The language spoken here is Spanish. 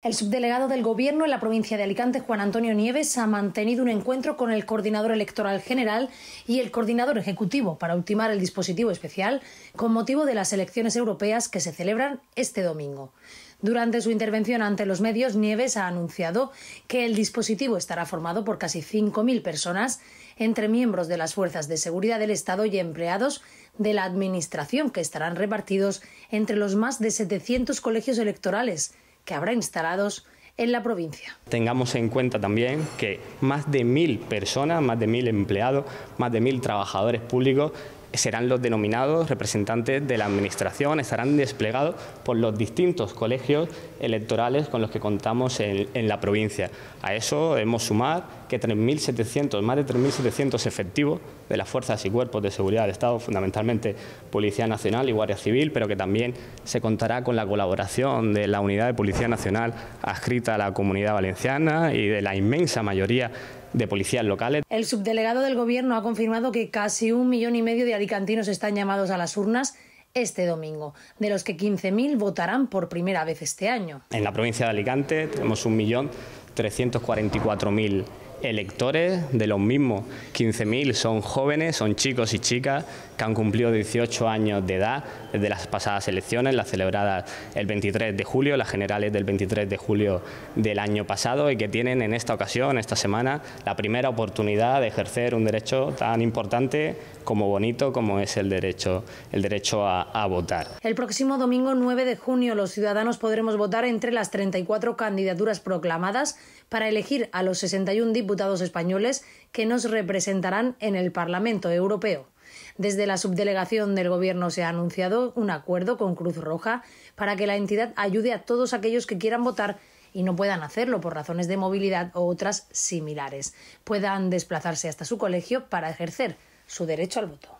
El subdelegado del Gobierno en la provincia de Alicante, Juan Antonio Nieves, ha mantenido un encuentro con el coordinador electoral general y el coordinador ejecutivo para ultimar el dispositivo especial con motivo de las elecciones europeas que se celebran este domingo. Durante su intervención ante los medios, Nieves ha anunciado que el dispositivo estará formado por casi 5.000 personas, entre miembros de las fuerzas de seguridad del Estado y empleados de la Administración, que estarán repartidos entre los más de 700 colegios electorales que habrá instalados en la provincia. Tengamos en cuenta también que más de mil personas, más de mil empleados, más de mil trabajadores públicos serán los denominados representantes de la Administración, estarán desplegados por los distintos colegios electorales con los que contamos en, la provincia. A eso hemos sumado que 3.700, más de 3.700 efectivos de las fuerzas y cuerpos de seguridad del Estado, fundamentalmente Policía Nacional y Guardia Civil, pero que también se contará con la colaboración de la Unidad de Policía Nacional adscrita a la Comunidad Valenciana y de la inmensa mayoría de policías locales. El subdelegado del Gobierno ha confirmado que casi un millón y medio de alicantinos están llamados a las urnas este domingo, de los que 15.000 votarán por primera vez este año. En la provincia de Alicante tenemos un millón 1.344.000 electores de los mismos. 15.000 son jóvenes, son chicos y chicas que han cumplido 18 años de edad desde las pasadas elecciones, las celebradas el 23 de julio, las generales del 23 de julio del año pasado y que tienen en esta ocasión, esta semana, la primera oportunidad de ejercer un derecho tan importante como bonito como es el derecho, el derecho a, a votar. El próximo domingo 9 de junio los ciudadanos podremos votar entre las 34 candidaturas proclamadas para elegir a los 61 diputados diputados españoles que nos representarán en el Parlamento Europeo. Desde la subdelegación del Gobierno se ha anunciado un acuerdo con Cruz Roja para que la entidad ayude a todos aquellos que quieran votar y no puedan hacerlo por razones de movilidad o otras similares, puedan desplazarse hasta su colegio para ejercer su derecho al voto.